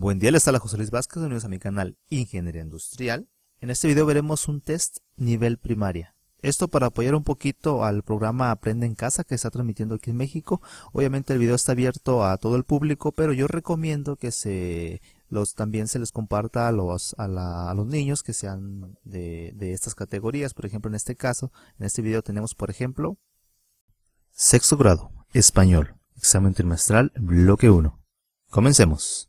Buen día, les habla José Luis Vázquez, bienvenidos a mi canal Ingeniería Industrial. En este video veremos un test nivel primaria. Esto para apoyar un poquito al programa Aprende en Casa que está transmitiendo aquí en México. Obviamente el video está abierto a todo el público, pero yo recomiendo que se los también se les comparta a los, a, los niños que sean de, de estas categorías. Por ejemplo, en este caso, en este video tenemos, por ejemplo, sexto grado, español, examen trimestral, bloque 1. Comencemos.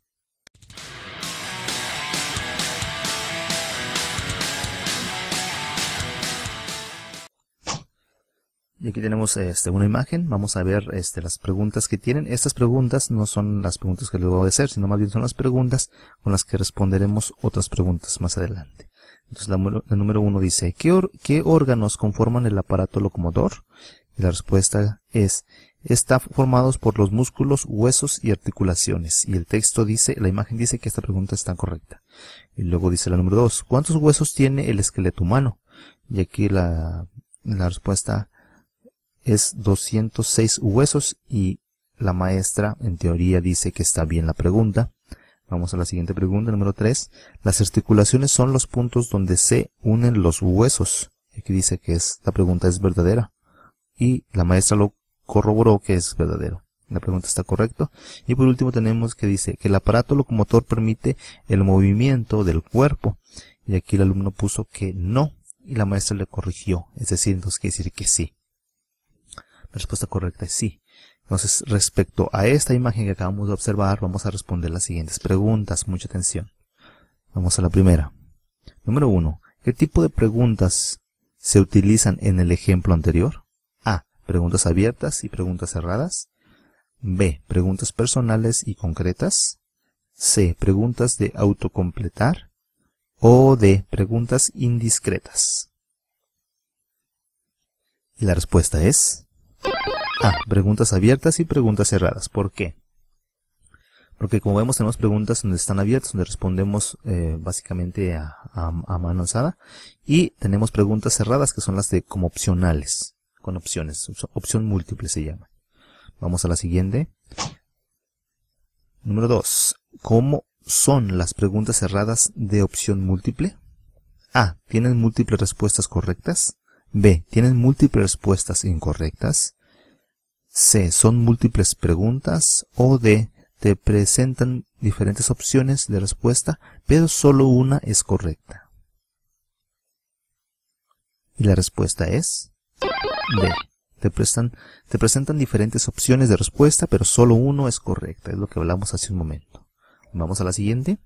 Y aquí tenemos este, una imagen, vamos a ver este, las preguntas que tienen. Estas preguntas no son las preguntas que les voy a hacer, sino más bien son las preguntas con las que responderemos otras preguntas más adelante. Entonces la, número uno dice, ¿qué, ¿qué órganos conforman el aparato locomotor? Y la respuesta es, está formados por los músculos, huesos y articulaciones. Y el texto dice, la imagen dice que esta pregunta está correcta. Y luego dice la número dos, ¿cuántos huesos tiene el esqueleto humano? Y aquí la, la respuesta es 206 huesos y la maestra en teoría dice que está bien la pregunta. Vamos a la siguiente pregunta, número 3. Las articulaciones son los puntos donde se unen los huesos. Aquí dice que la pregunta es verdadera. Y la maestra lo corroboró que es verdadero. La pregunta está correcta. Y por último tenemos que dice que el aparato locomotor permite el movimiento del cuerpo. Y aquí el alumno puso que no. Y la maestra le corrigió. Es decir, entonces quiere decir que sí. La respuesta correcta es sí. Entonces, respecto a esta imagen que acabamos de observar, vamos a responder las siguientes preguntas. Mucha atención. Vamos a la primera. Número 1. ¿Qué tipo de preguntas se utilizan en el ejemplo anterior? A. Preguntas abiertas y preguntas cerradas. B. Preguntas personales y concretas. C. Preguntas de autocompletar. O D. Preguntas indiscretas. Y la respuesta es Ah, preguntas abiertas y preguntas cerradas. ¿Por qué? Porque como vemos tenemos preguntas donde están abiertas, donde respondemos eh, básicamente a, a, mano alzada. Y tenemos preguntas cerradas que son las de como opcionales, con opciones. Opción múltiple se llama. Vamos a la siguiente. Número 2. ¿Cómo son las preguntas cerradas de opción múltiple? A. ¿Tienen múltiples respuestas correctas? B. ¿Tienen múltiples respuestas incorrectas? C. Son múltiples preguntas. O D. Te presentan diferentes opciones de respuesta, pero solo una es correcta. Y la respuesta es D. Te, presentan diferentes opciones de respuesta, pero solo uno es correcta. Es lo que hablamos hace un momento. Vamos a la siguiente.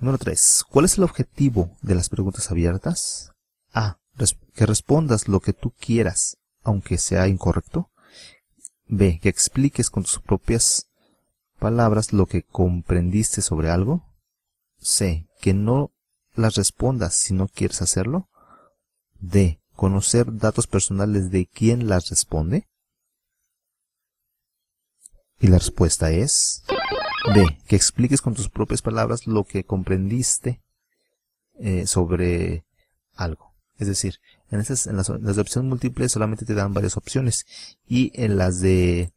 Número 3. ¿Cuál es el objetivo de las preguntas abiertas? A. que respondas lo que tú quieras aunque sea incorrecto. B. Que expliques con tus propias palabras lo que comprendiste sobre algo. C. Que no las respondas si no quieres hacerlo. D. Conocer datos personales de quien las responde. Y la respuesta es D. Que expliques con tus propias palabras lo que comprendiste eh, sobre algo. Es decir, en, en las, de opción múltiple solamente te dan varias opciones y en las de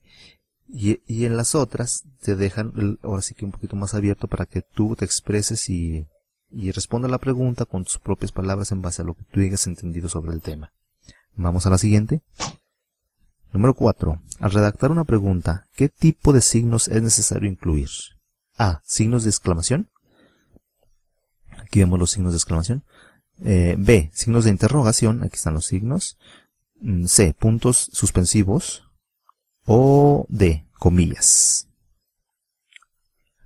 y, en las otras te dejan ahora sí que un poquito más abierto para que tú te expreses y, y responda la pregunta con tus propias palabras en base a lo que tú hayas entendido sobre el tema. Vamos a la siguiente. Número 4. Al redactar una pregunta, ¿qué tipo de signos es necesario incluir? A. Signos de exclamación. Aquí vemos los signos de exclamación. Eh, B, signos de interrogación, aquí están los signos. Mm, C, puntos suspensivos. O D, comillas.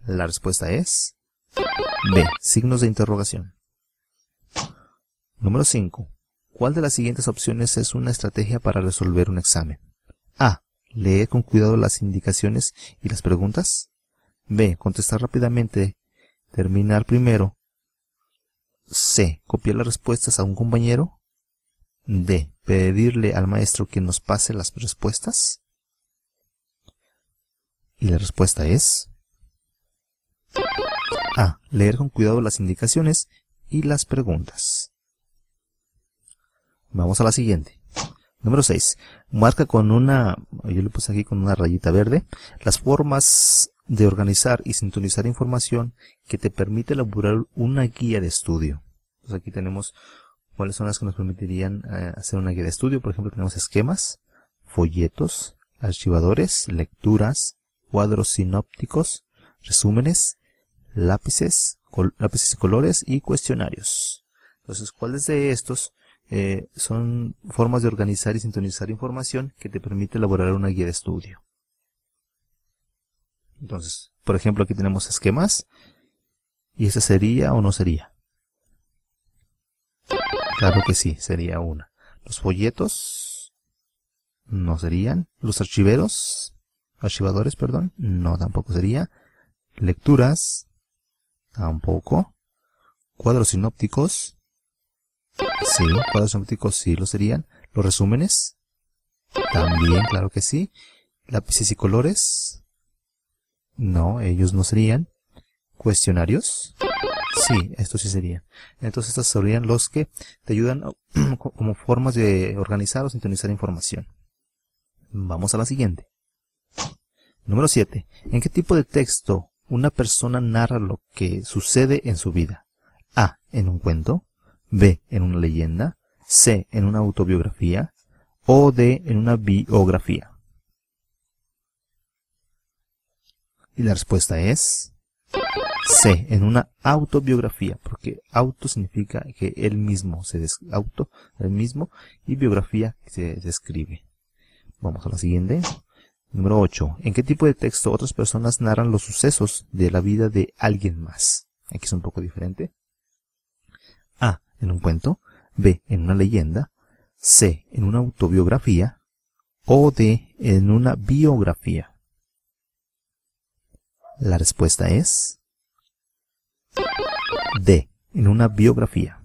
La respuesta es B, signos de interrogación. Número 5. ¿Cuál de las siguientes opciones es una estrategia para resolver un examen? A. Leer con cuidado las indicaciones y las preguntas. B. Contestar rápidamente, terminar primero C. Copiar las respuestas a un compañero. D. Pedirle al maestro que nos pase las respuestas. Y la respuesta es... A. Leer con cuidado las indicaciones y las preguntas. Vamos a la siguiente. Número 6. Marca con una, yo le puse aquí con una rayita verde, las formas de organizar y sintonizar información que te permite elaborar una guía de estudio. Entonces aquí tenemos cuáles son las que nos permitirían eh, hacer una guía de estudio. Por ejemplo, tenemos esquemas, folletos, archivadores, lecturas, cuadros sinópticos, resúmenes, lápices, lápices y colores y cuestionarios. Entonces, ¿cuáles de estos eh, son formas de organizar y sintonizar información que te permite elaborar una guía de estudio? Entonces, por ejemplo, aquí tenemos esquemas. Y esa sería o no sería. Claro que sí, sería una. Los folletos no serían. Los archiveros, archivadores, perdón, no tampoco sería. Lecturas, tampoco. Cuadros sinópticos, sí, cuadros sinópticos sí lo serían. Los resúmenes, también, claro que sí. Lápices y colores, no, ellos no serían. ¿Cuestionarios? Sí, estos sí serían. Entonces estos serían los que te ayudan como formas de organizar o sintonizar información. Vamos a la siguiente. Número 7. ¿En qué tipo de texto una persona narra lo que sucede en su vida? A. En un cuento. B. En una leyenda. C. En una autobiografía. O D. En una biografía. Y la respuesta es C, en una autobiografía, porque auto significa que él mismo se auto, él mismo, y biografía que se describe. Vamos a la siguiente. Número 8. ¿En qué tipo de texto otras personas narran los sucesos de la vida de alguien más? Aquí es un poco diferente. A. En un cuento. B. En una leyenda. C. En una autobiografía. O D. En una biografía. La respuesta es D. En una biografía.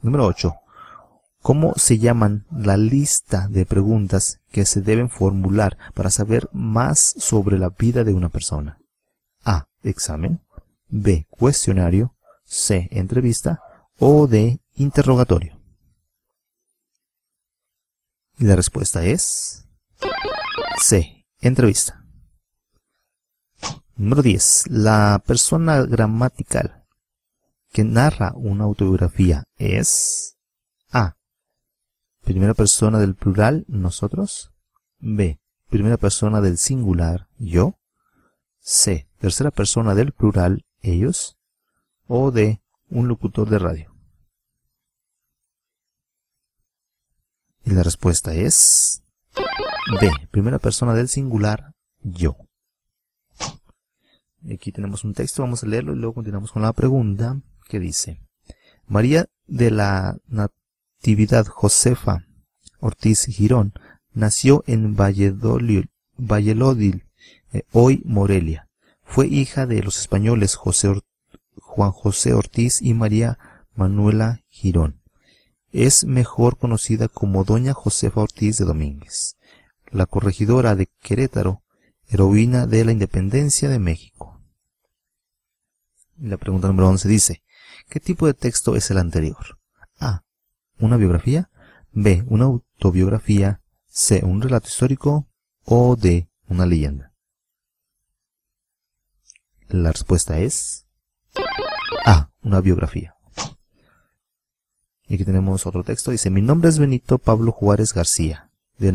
Número 8. ¿Cómo se llaman la lista de preguntas que se deben formular para saber más sobre la vida de una persona? A. Examen. B. Cuestionario. C. Entrevista. O D. Interrogatorio. Y la respuesta es C. Entrevista. Número 10. La persona gramatical que narra una autobiografía es A. Primera persona del plural, nosotros. B. Primera persona del singular, yo. C. Tercera persona del plural, ellos. O D. Un locutor de radio. Y la respuesta es D. Primera persona del singular, yo. Aquí tenemos un texto, vamos a leerlo y luego continuamos con la pregunta que dice, María de la Natividad Josefa Ortiz Girón nació en Valledolid, eh, hoy Morelia. Fue hija de los españoles Juan José Ortiz y María Manuela Girón. Es mejor conocida como Doña Josefa Ortiz de Domínguez, la corregidora de Querétaro, heroína de la independencia de México. La pregunta número 11 dice, ¿qué tipo de texto es el anterior? A. Una biografía. B. Una autobiografía. C. Un relato histórico. O D. Una leyenda. La respuesta es A. Una biografía. Y aquí tenemos otro texto. Dice, mi nombre es Benito Pablo Juárez García, de,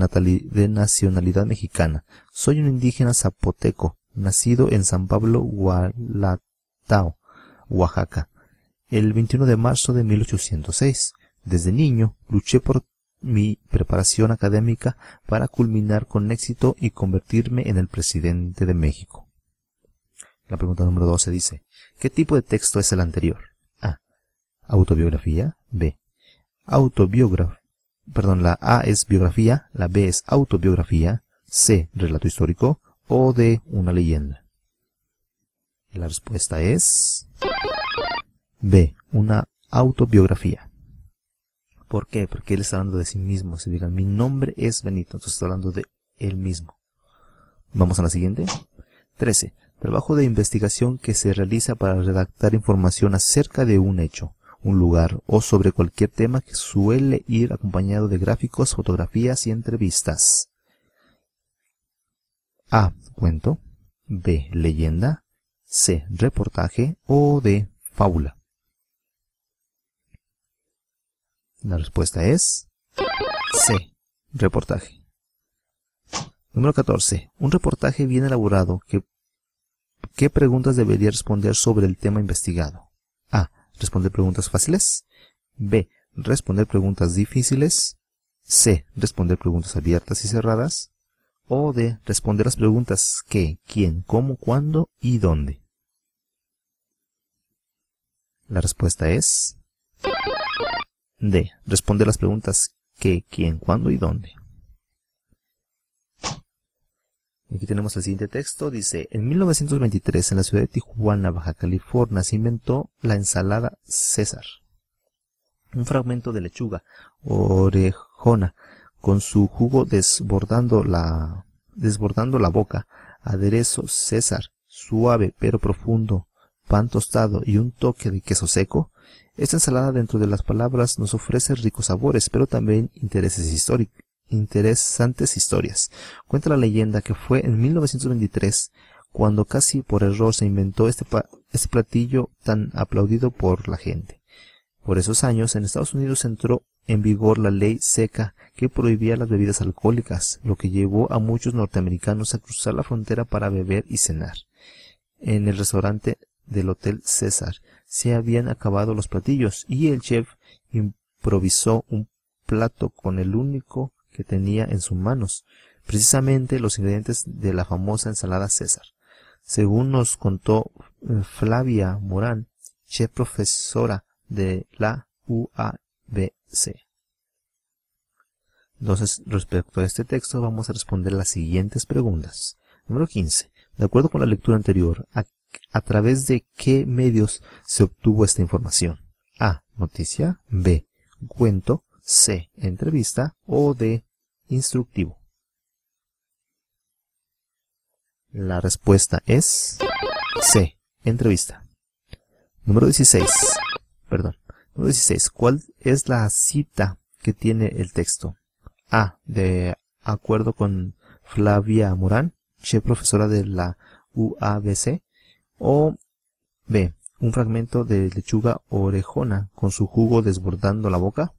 de nacionalidad mexicana. Soy un indígena zapoteco, nacido en San Pablo, Gualat Oaxaca, el 21 de marzo de 1806. Desde niño luché por mi preparación académica para culminar con éxito y convertirme en el presidente de México. La pregunta número 12 dice, ¿qué tipo de texto es el anterior? A. Autobiografía. B. Autobiografía. Perdón, la A es biografía, la B es autobiografía, C, relato histórico o D, una leyenda la respuesta es B, una autobiografía. ¿Por qué? Porque él está hablando de sí mismo. Si digan, mi nombre es Benito, entonces está hablando de él mismo. Vamos a la siguiente. 13. Trabajo de investigación que se realiza para redactar información acerca de un hecho, un lugar o sobre cualquier tema que suele ir acompañado de gráficos, fotografías y entrevistas. A. Cuento. B. Leyenda. C. Reportaje o D. Fábula. La respuesta es C. Reportaje. Número 14. Un reportaje bien elaborado que ¿Qué preguntas debería responder sobre el tema investigado? A. Responder preguntas fáciles. B. Responder preguntas difíciles. C. Responder preguntas abiertas y cerradas. O D. Responder las preguntas qué, quién, cómo, cuándo y dónde. La respuesta es D. Responde las preguntas qué, quién, cuándo y dónde. Aquí tenemos el siguiente texto, dice, en 1923 en la ciudad de Tijuana, Baja California, se inventó la ensalada César. Un fragmento de lechuga orejona con su jugo desbordando la, desbordando la boca, aderezo César, suave pero profundo, pan tostado y un toque de queso seco, esta ensalada dentro de las palabras nos ofrece ricos sabores, pero también intereses históricos interesantes historias. Cuenta la leyenda que fue en 1923 cuando casi por error se inventó este, este, platillo tan aplaudido por la gente. Por esos años en Estados Unidos entró en vigor la ley seca que prohibía las bebidas alcohólicas, lo que llevó a muchos norteamericanos a cruzar la frontera para beber y cenar en el restaurante del Hotel César. Se habían acabado los platillos y el chef improvisó un plato con el único que tenía en sus manos, precisamente los ingredientes de la famosa ensalada César. Según nos contó eh, Flavia Morán, chef profesora de la UABC. Entonces, respecto a este texto, vamos a responder las siguientes preguntas. Número 15. De acuerdo con la lectura anterior, a través de qué medios se obtuvo esta información. A. Noticia. B. Cuento. C. Entrevista. O D. Instructivo. La respuesta es C. Entrevista. Número 16. Perdón. Número 16. ¿Cuál es la cita que tiene el texto? A. De acuerdo con Flavia Morán, che profesora de la UABC. O B. Un fragmento de lechuga orejona con su jugo desbordando la boca.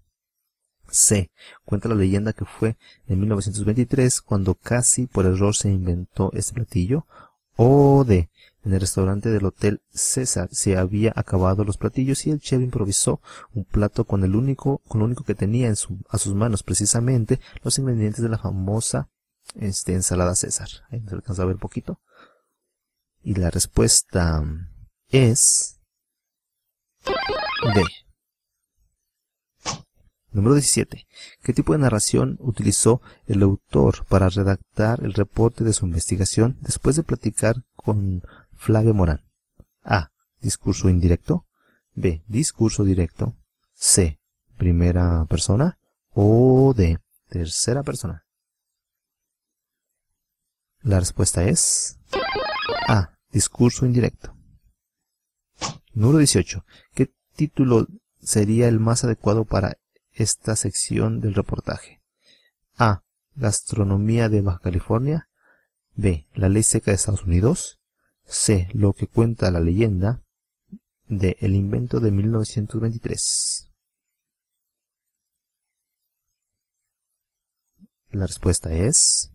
C. Cuenta la leyenda que fue en 1923 cuando casi por error se inventó este platillo. O D. En el restaurante del Hotel César se había acabado los platillos y el chef improvisó un plato con el único, con lo único que tenía en su, a sus manos precisamente los ingredientes de la famosa este, ensalada César. Ahí se alcanza a ver poquito. Y la respuesta es D. Número 17. ¿Qué tipo de narración utilizó el autor para redactar el reporte de su investigación después de platicar con Flavio Morán? A. Discurso indirecto. B. Discurso directo. C. Primera persona. O D. Tercera persona. La respuesta es a. Ah, discurso indirecto. Número 18. ¿Qué título sería el más adecuado para esta sección del reportaje? A. Gastronomía de Baja California. B. La ley seca de Estados Unidos. C. Lo que cuenta la leyenda. de El invento de 1923. La respuesta es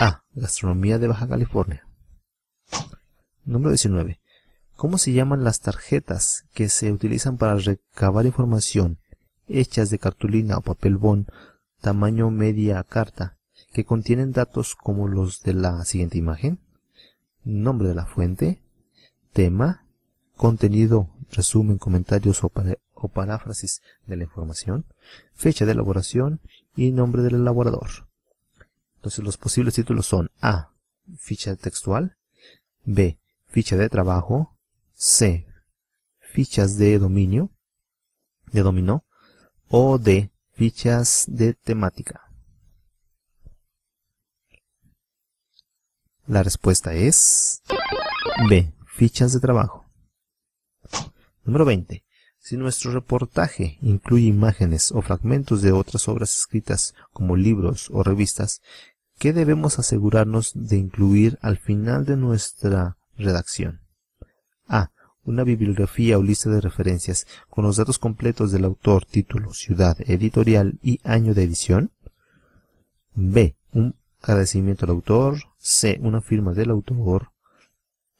A. Gastronomía de Baja California. Número 19. ¿Cómo se llaman las tarjetas que se utilizan para recabar información hechas de cartulina o papel bond tamaño media carta que contienen datos como los de la siguiente imagen? Nombre de la fuente, tema, contenido, resumen, comentarios o, o paráfrasis de la información, fecha de elaboración y nombre del elaborador. Entonces los posibles títulos son A. Ficha textual B. Ficha de trabajo. C. Fichas de dominio. De dominó. O D. Fichas de temática. La respuesta es B. Fichas de trabajo. Número 20. Si nuestro reportaje incluye imágenes o fragmentos de otras obras escritas como libros o revistas, ¿Qué debemos asegurarnos de incluir al final de nuestra redacción? A. Una bibliografía o lista de referencias con los datos completos del autor, título, ciudad, editorial y año de edición. B. Un agradecimiento al autor. C. Una firma del autor.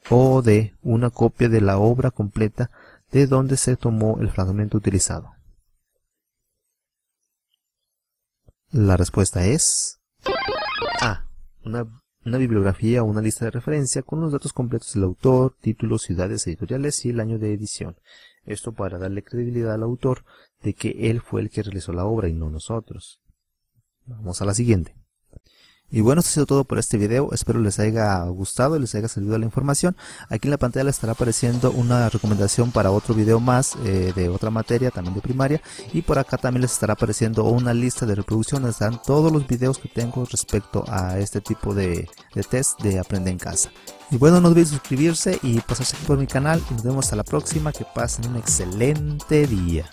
O D. Una copia de la obra completa de donde se tomó el fragmento utilizado. La respuesta es una, bibliografía o una lista de referencia con los datos completos del autor, títulos, ciudades editoriales y el año de edición. Esto para darle credibilidad al autor de que él fue el que realizó la obra y no nosotros. Vamos a la siguiente. Y bueno, esto ha sido todo por este video, espero les haya gustado, y les haya servido la información. Aquí en la pantalla les estará apareciendo una recomendación para otro video más eh, de otra materia, también de primaria. Y por acá también les estará apareciendo una lista de reproducciones todos los videos que tengo respecto a este tipo de, de test de Aprende en Casa. Y bueno, no olviden suscribirse y pasarse por mi canal. Y nos vemos a la próxima, que pasen un excelente día.